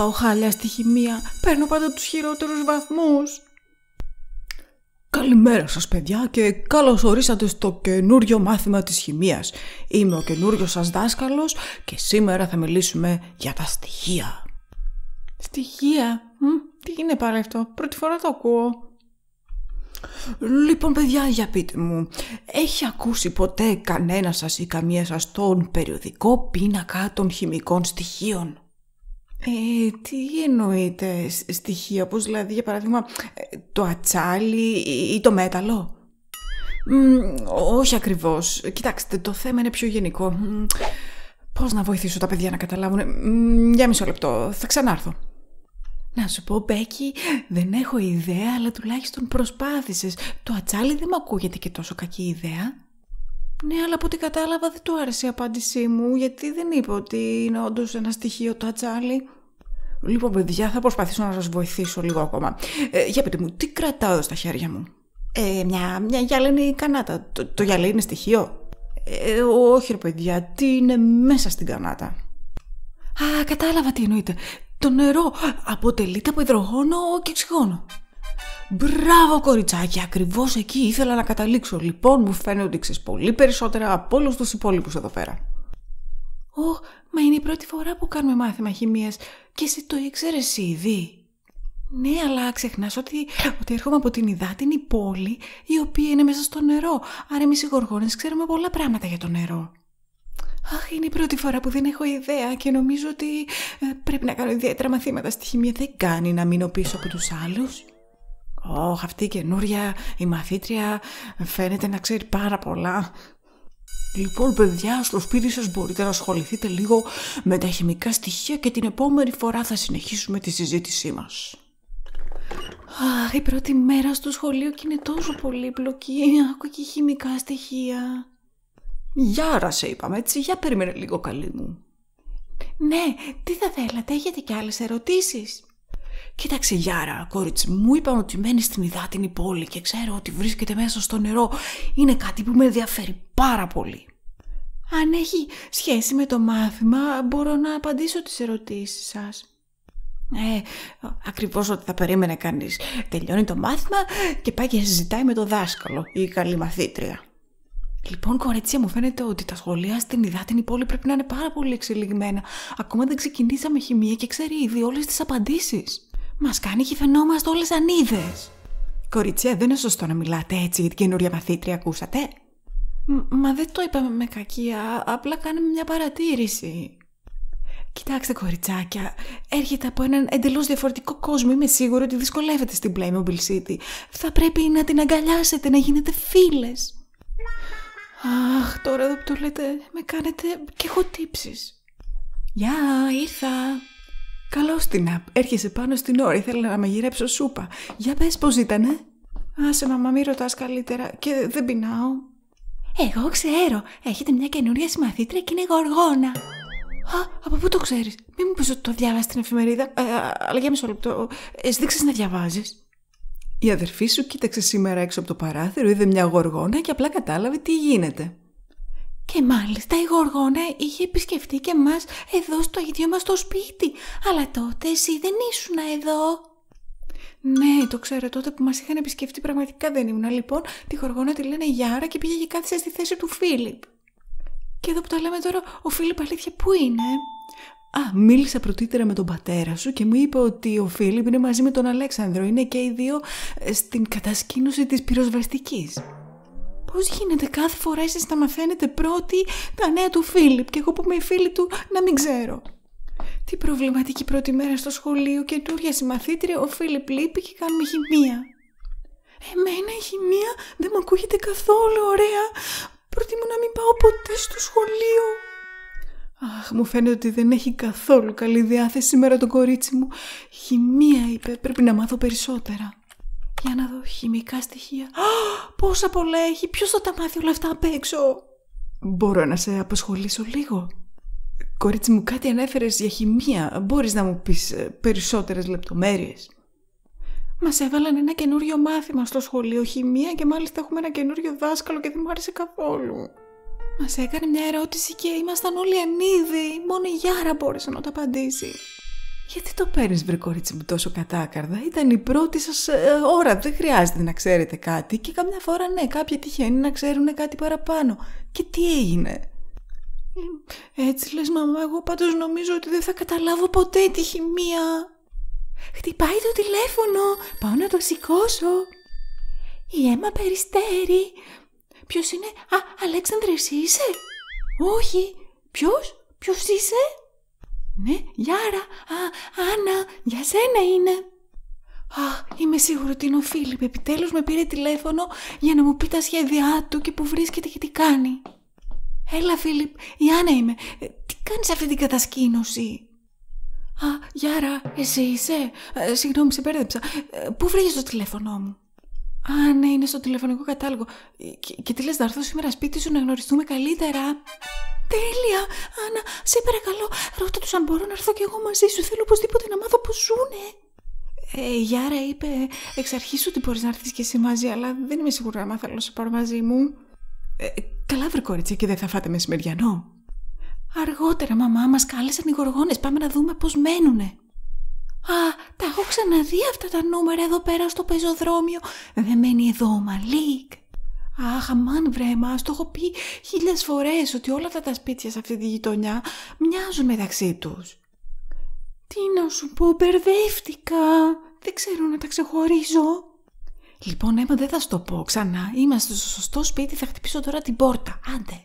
πάω χάλια στη χημεία. Παίρνω πάντα τους χειρότερους βαθμούς. Καλημέρα σας παιδιά και καλώς ορίσατε στο καινούριο μάθημα της χημείας. Είμαι ο καινούριος σας δάσκαλος και σήμερα θα μιλήσουμε για τα στοιχεία. Στοιχεία? Μ, τι είναι πάρα αυτό, πρώτη φορά το ακούω. Λοιπόν παιδιά για πείτε μου, έχει ακούσει ποτέ κανένας σας ή καμία σας τον περιοδικό πίνακα των χημικών στοιχείων. Ε, τι εννοείται στοιχεία, όπως δηλαδή για παράδειγμα ε, το ατσάλι ή το μέταλλο. Μ, όχι ακριβώς. Κοιτάξτε, το θέμα είναι πιο γενικό. πώς να βοηθήσω τα παιδιά να καταλάβουν. για μισό λεπτό, θα ξανάρθω. Να σου πω, Μπέκη, δεν έχω ιδέα, αλλά τουλάχιστον προσπάθησες. Το ατσάλι δεν μου ακούγεται και τόσο κακή ιδέα. Ναι, αλλά από ό,τι κατάλαβα δεν του άρεσε η απάντησή μου, γιατί δεν είπε ότι είναι όντως ένα στοιχείο το ατσάλι. Λοιπόν, παιδιά, θα προσπαθήσω να σας βοηθήσω λίγο ακόμα. Ε, για πείτε μου, τι κρατάω εδώ στα χέρια μου. Ε, μια, μια γυαλένη κανάτα. Το, το γυαλί είναι στοιχείο. Ε, όχι ρε παιδιά, τι είναι μέσα στην κανάτα. Α, κατάλαβα τι εννοείται. Το νερό αποτελείται από υδρογόνο και οξυγόνο. Μπράβο κοριτσάκι, ακριβώς εκεί ήθελα να καταλήξω. Λοιπόν, μου φαίνεται ότι ξέρεις πολύ περισσότερα από όλους τους υπόλοιπους εδώ πέρα. Ω, μα είναι η πρώτη φορά που κάνουμε μάθημα χημίας και εσύ το ήξερες ήδη. Ναι, αλλά ξεχνάς ότι, ότι έρχομαι από την υδάτινη πόλη η οποία είναι μέσα στο νερό. Άρα εμείς οι γοργόνες ξέρουμε πολλά πράγματα για το νερό. Αχ, είναι η πρώτη φορά που δεν έχω ιδέα και νομίζω ότι ε, πρέπει να κάνω ιδιαίτερα μαθήματα στη χημία. Δεν κάνει να μείνω πίσω από τους άλλους. «Ωχ, αυτή η καινούρια, η μαθήτρια, φαίνεται να ξέρει πάρα πολλά». Λοιπόν, παιδιά, στο σπίτι σας μπορείτε να ασχοληθείτε λίγο με τα χημικά στοιχεία και την επόμενη φορά θα συνεχίσουμε τη συζήτησή μας. Αχ, η πρώτη μέρα στο σχολείο και είναι τόσο πολύπλοκη. Άκου και χημικά στοιχεία. Γιάρα σε είπαμε, έτσι. Για περίμενε λίγο καλή μου. Ναι, τι θα θέλατε, έχετε και άλλες ερωτήσεις. Κοίταξε Γιάρα, κόριτσι, μου είπαν ότι μένεις στην υδάτινη πόλη και ξέρω ότι βρίσκεται μέσα στο νερό. Είναι κάτι που με ενδιαφέρει πάρα πολύ. Αν έχει σχέση με το μάθημα, μπορώ να απαντήσω τις ερωτήσεις σας. Ε, ακριβώς ό,τι θα περίμενε κανείς. Τελειώνει το μάθημα και πάει και συζητάει με το δάσκαλο ή η καλη μαθήτρια. Λοιπόν, κορίτσια, μου φαίνεται ότι τα σχολεία στην υδάτινη πόλη πρέπει να είναι πάρα πολύ εξελιγμένα. Ακόμα δεν ξεκινήσαμε χημεία και ξέρει ήδη όλες τις απαντήσεις. Μας κάνει και φαινόμαστε όλε ανίδε. Κοριτσιά, δεν είναι σωστό να μιλάτε έτσι για την καινούρια μαθήτρια, ακούσατε. μα δεν το είπαμε με κακία, απλά κάναμε μια παρατήρηση. Κοιτάξτε, κοριτσάκια, έρχεται από έναν εντελώς διαφορετικό κόσμο. Είμαι σίγουρη ότι δυσκολεύεται στην Playmobil City. Θα πρέπει να την αγκαλιάσετε, να γίνετε φίλες. Αχ, τώρα εδώ που το λέτε, με κάνετε και έχω τύψεις. Γεια, ήρθα. «Καλώς την απ. Έρχεσαι πάνω στην ώρα. Ήθελα να μαγειρέψω σούπα. Για πες πώς ε» Άσε, μαμά, μη ρωτάς καλύτερα. Και δεν πεινάω. Εγώ ξέρω. Έχετε μια καινούρια συμμαθήτρια και είναι γοργόνα. Α, από πού το ξέρεις. Μην μου πεις ότι το διάβασες στην εφημερίδα. Ε, αλλά για μισό λεπτό. Ε, εσύ δείξε να διαβάζεις. Η αδερφή σου κοίταξε σήμερα έξω από το παράθυρο, είδε μια γοργόνα και απλά κατάλαβε τι γίνεται. Και μάλιστα η Γοργόνα είχε επισκεφτεί και μας εδώ στο ίδιο μας το σπίτι. Αλλά τότε εσύ δεν ήσουνα εδώ. Ναι, το ξέρω. Τότε που μας είχαν επισκεφτεί πραγματικά δεν ήμουνα. Λοιπόν, τη Γοργόνα τη λένε Γιάρα και πήγε και κάθισε στη θέση του Φίλιπ. Και εδώ που τα λέμε τώρα, ο Φίλιπ αλήθεια πού είναι. Α, μίλησα πρωτήτερα με τον πατέρα σου και μου είπε ότι ο Φίλιπ είναι μαζί με τον Αλέξανδρο. Είναι και οι δύο ε, στην κατασκήνωση της πυροσβεστικής. Πώς γίνεται κάθε φορά εσείς να μαθαίνετε πρώτοι τα νέα του Φίλιπ και εγώ που με φίλη του να μην ξέρω. Τι προβληματική πρώτη μέρα στο σχολείο, η συμμαθήτρια, ο Φίλιπ λείπει και κάνουμε χημεία. Εμένα η χημεία δεν μου ακούγεται καθόλου ωραία. Προτιμώ να μην πάω ποτέ στο σχολείο. Αχ, μου φαίνεται ότι δεν έχει καθόλου καλή διάθεση σήμερα το κορίτσι μου. Χημεία είπε, πρέπει να μάθω περισσότερα. Για να δω χημικά στοιχεία. πόσα πολλά έχει! Ποιος θα τα μάθει όλα αυτά απ' έξω! Μπορώ να σε απασχολήσω λίγο. Κορίτσι μου, κάτι ανέφερες για χημεία. Μπορείς να μου πεις ε, περισσότερες λεπτομέρειες. Μας έβαλαν ένα καινούριο μάθημα στο σχολείο χημεία και μάλιστα έχουμε ένα καινούριο δάσκαλο και δεν μου άρεσε καθόλου. Μας έκανε μια ερώτηση και ήμασταν όλοι ανίδιοι, Μόνο η Γιάρα μπόρεσε να το απαντήσει. Γιατί το παίρνεις, βρε κορίτσι μου, τόσο κατάκαρδα. Ήταν η πρώτη σας ε, ώρα. Δεν χρειάζεται να ξέρετε κάτι. Και καμιά φορά, ναι, κάποια τυχαίνει να ξέρουν κάτι παραπάνω. Και τι έγινε. Ε, έτσι λες μαμά, εγώ πάντως νομίζω ότι δεν θα καταλάβω ποτέ τη χημεία. Χτυπάει το τηλέφωνο, πάω να το σηκώσω. Η αίμα περιστέρη. Ποιος είναι, α, Αλέξανδρε είσαι. Όχι, ποιος, ποιος είσαι. Ναι, Γιάρα, α, Άννα, για σένα είναι. Α, είμαι σίγουρη ότι είναι ο Φίλιπ. Επιτέλους με πήρε τηλέφωνο για να μου πει τα σχέδιά του και που βρίσκεται και τι κάνει. Έλα, Φίλιπ, η Άννα είμαι. Ε, τι κάνεις αυτή την κατασκήνωση. Α, Γιάρα, εσύ είσαι. Ε, συγγνώμη, σε πέρδεψα. Ε, πού βρήκες το τηλέφωνό μου. Α, ναι, είναι στο τηλεφωνικό κατάλογο. Και, τι λες, να έρθω σήμερα σπίτι σου να γνωριστούμε καλύτερα. Τέλεια! Άννα, σε παρακαλώ, ρώτα τους αν μπορώ να έρθω κι εγώ μαζί σου. Θέλω οπωσδήποτε να μάθω πώς ζουνε. Ε, η Γιάρα είπε εξ αρχής ότι μπορείς να έρθεις κι εσύ μαζί, αλλά δεν είμαι σίγουρη να θέλω να σε πάρω μαζί μου. Ε, καλά βρε κόριτσια και δεν θα φάτε μεσημεριανό. Αργότερα μαμά μας κάλεσαν οι γοργόνες, πάμε να δούμε πώς μένουνε. Α, τα έχω ξαναδεί αυτά τα νούμερα εδώ πέρα στο πεζοδρόμιο. Δεν μένει εδώ ο Μαλίκ. Αχ, αμάν βρε, εμάς, το έχω πει χίλιες φορές ότι όλα αυτά τα σπίτια σε αυτή τη γειτονιά μοιάζουν μεταξύ τους. Τι να σου πω, μπερδεύτηκα. Δεν ξέρω να τα ξεχωρίζω. Λοιπόν, Έμα, δεν θα σου το πω ξανά. Είμαστε στο σωστό σπίτι, θα χτυπήσω τώρα την πόρτα. Άντε.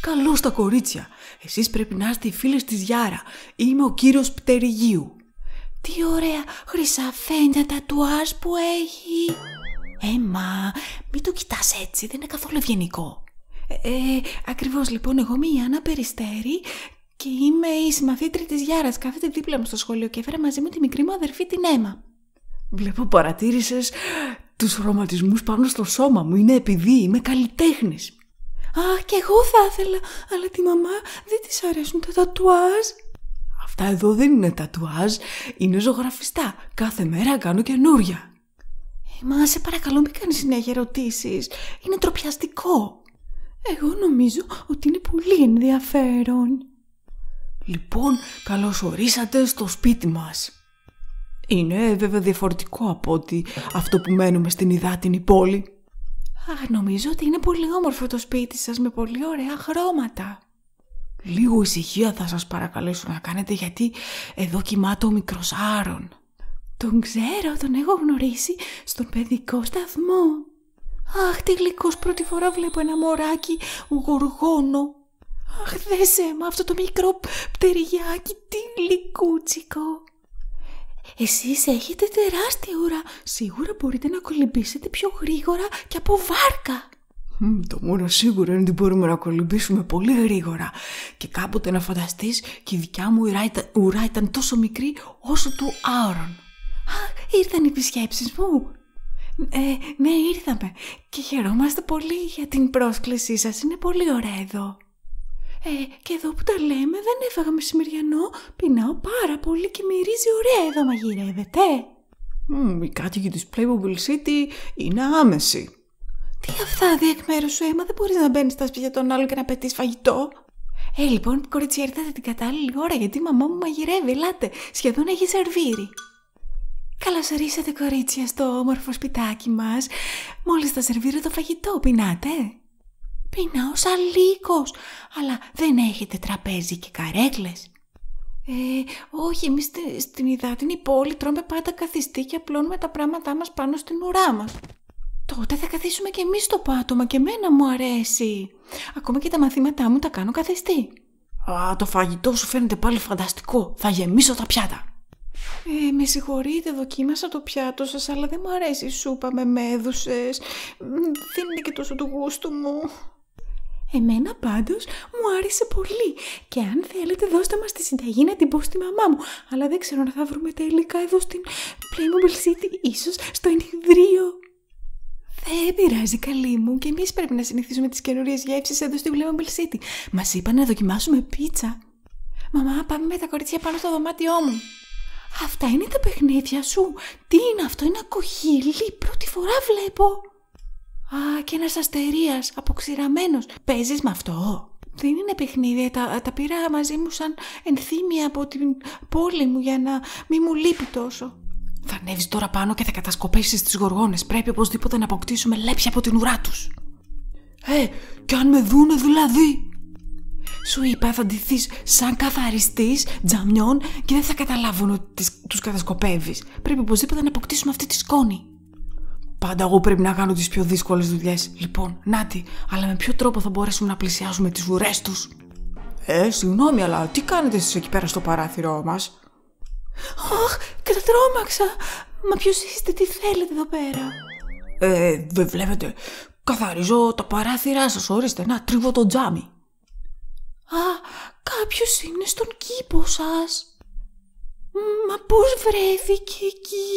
Καλώ τα κορίτσια. Εσείς πρέπει να είστε οι φίλες της Γιάρα. Είμαι ο κύριος Πτερηγίου. Τι ωραία χρυσαφένια τουάς που έχει. Έμα, μην το κοιτάς έτσι, δεν είναι καθόλου ευγενικό. Ε, ε, ακριβώς λοιπόν, εγώ είμαι η Άννα Περιστέρη και είμαι η συμμαθήτρη της Γιάρας. Κάθεται δίπλα μου στο σχολείο και έφερα μαζί μου τη μικρή μου αδερφή την Έμα. Βλέπω παρατήρησες τους χρωματισμούς πάνω στο σώμα μου. Είναι επειδή είμαι καλλιτέχνης. Α, και εγώ θα ήθελα, αλλά τη μαμά δεν της αρέσουν τα τατουάζ. Αυτά εδώ δεν είναι τατουάζ, είναι ζωγραφιστά. Κάθε μέρα κάνω καινούρια. Μα σε παρακαλώ μην κάνεις συνέχεια ερωτήσεις. Είναι τροπιαστικό. Εγώ νομίζω ότι είναι πολύ ενδιαφέρον. Λοιπόν, καλώς ορίσατε στο σπίτι μας. Είναι βέβαια διαφορετικό από ότι αυτό που μένουμε στην υδάτινη πόλη. Α, νομίζω ότι είναι πολύ όμορφο το σπίτι σας με πολύ ωραία χρώματα. Λίγο ησυχία θα σας παρακαλέσω να κάνετε γιατί εδώ κοιμάται ο μικρός τον ξέρω, τον έχω γνωρίσει στον παιδικό σταθμό. Αχ, τι γλυκός, πρώτη φορά βλέπω ένα μωράκι γοργόνο. Αχ, δέσε μα αυτό το μικρό πτεριάκι, τι γλυκούτσικο. Εσείς έχετε τεράστια ώρα, Σίγουρα μπορείτε να κολυμπήσετε πιο γρήγορα και από βάρκα. το μόνο σίγουρο είναι ότι μπορούμε να κολυμπήσουμε πολύ γρήγορα. Και κάποτε να φανταστείς και η δικιά μου ουρά ήταν, τόσο μικρή όσο του Άρων. «Α, ήρθαν οι επισκέψεις μου!» «Ε, ναι, ήρθαμε και χαιρόμαστε πολύ για την πρόσκλησή σας είναι πολύ ωραία εδώ!» «Ε, και εδώ που τα λέμε δεν έφαγα μεσημεριανό, πεινάω πάρα πολύ και μυρίζει ωραία εδώ μαγειρεύεται. mm, «Οι κάτοικοι της Playmobil City είναι άμεση!» «Τι αυτά δει εκ μέρους σου, Έμα, δεν μπορείς να μπαίνεις στα σπίτια των άλλων και να πετύσεις φαγητό!» Ε, λοιπόν, κορίτσια, ήρθατε την κατάλληλη ώρα γιατί η μαμά μου μαγειρεύει. Ελάτε, σχεδόν έχει σερβίρει. Καλώς ορίσατε κορίτσια στο όμορφο σπιτάκι μας. Μόλις θα σερβίρω το φαγητό, πεινάτε. Πεινάω σαν λύκος, αλλά δεν έχετε τραπέζι και καρέκλες. Ε, όχι, εμείς στην στην υδάτινη πόλη τρώμε πάντα καθιστή και απλώνουμε τα πράγματά μας πάνω στην ουρά μας. Τότε θα καθίσουμε και εμείς στο πάτωμα και μένα μου αρέσει. Ακόμα και τα μαθήματά μου τα κάνω καθιστή. Α, το φαγητό σου φαίνεται πάλι φανταστικό. Θα γεμίσω τα πιάτα. Ε, με συγχωρείτε, δοκίμασα το πιάτο σας, αλλά δεν μου αρέσει η σούπα με μέδουσες. Δεν είναι και τόσο του γούστου μου. Εμένα πάντως μου άρεσε πολύ και αν θέλετε δώστε μας τη συνταγή να την πω στη μαμά μου. Αλλά δεν ξέρω αν θα βρούμε τα υλικά εδώ στην Playmobil City, ίσως στο ενιδρίο. Δεν πειράζει καλή μου και εμείς πρέπει να συνηθίσουμε τις καινούριες γεύσεις εδώ στην Playmobil City. Μας είπαν να δοκιμάσουμε πίτσα. Μαμά πάμε με τα κορίτσια πάνω στο δωμάτιό μου. Αυτά είναι τα παιχνίδια σου. Τι είναι αυτό, είναι ακοχύλι. Πρώτη φορά βλέπω. Α, και ένας αστερίας, αποξηραμένος. Παίζεις με αυτό. Δεν είναι παιχνίδια. Τα, τα πήρα μαζί μου σαν ενθύμια από την πόλη μου για να μην μου λείπει τόσο. Θα ανέβεις τώρα πάνω και θα κατασκοπεύσει τις γοργόνες. Πρέπει οπωσδήποτε να αποκτήσουμε λέπια από την ουρά τους. Ε, κι αν με δούνε δηλαδή. Σου είπα, θα ντυθείς σαν καθαριστής τζαμιών και δεν θα καταλάβουν ότι τους κατασκοπεύεις. Πρέπει οπωσδήποτε να αποκτήσουμε αυτή τη σκόνη. Πάντα εγώ πρέπει να κάνω τις πιο δύσκολες δουλειές. Λοιπόν, νάτι, αλλά με ποιο τρόπο θα μπορέσουμε να πλησιάσουμε τις βουρές τους. Ε, συγγνώμη, αλλά τι κάνετε εσείς εκεί πέρα στο παράθυρό μας. Αχ, κατατρόμαξα. Μα ποιος είστε, τι θέλετε εδώ πέρα. Ε, δεν βλέπετε. Καθαρίζω τα παράθυρά σας, ορίστε. Να, τρίβω το τζάμι. «Α, κάποιος είναι στον κήπο σας». «Μα πώς βρέθηκε εκεί».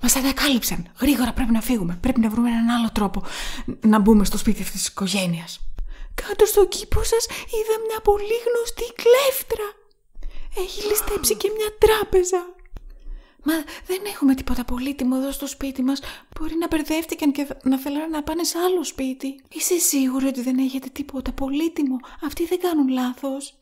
«Μας ανακάλυψαν. Γρήγορα πρέπει να φύγουμε. Πρέπει να βρούμε έναν άλλο τρόπο να μπούμε στο σπίτι αυτής της οικογένειας». «Κάτω στον κήπο σας είδα μια πολύ γνωστή κλέφτρα. Έχει ληστέψει και μια τράπεζα». Μα δεν έχουμε τίποτα πολύτιμο εδώ στο σπίτι μας. Μπορεί να μπερδεύτηκαν και να θέλανε να πάνε σε άλλο σπίτι. Είσαι σίγουρη ότι δεν έχετε τίποτα πολύτιμο. Αυτοί δεν κάνουν λάθος.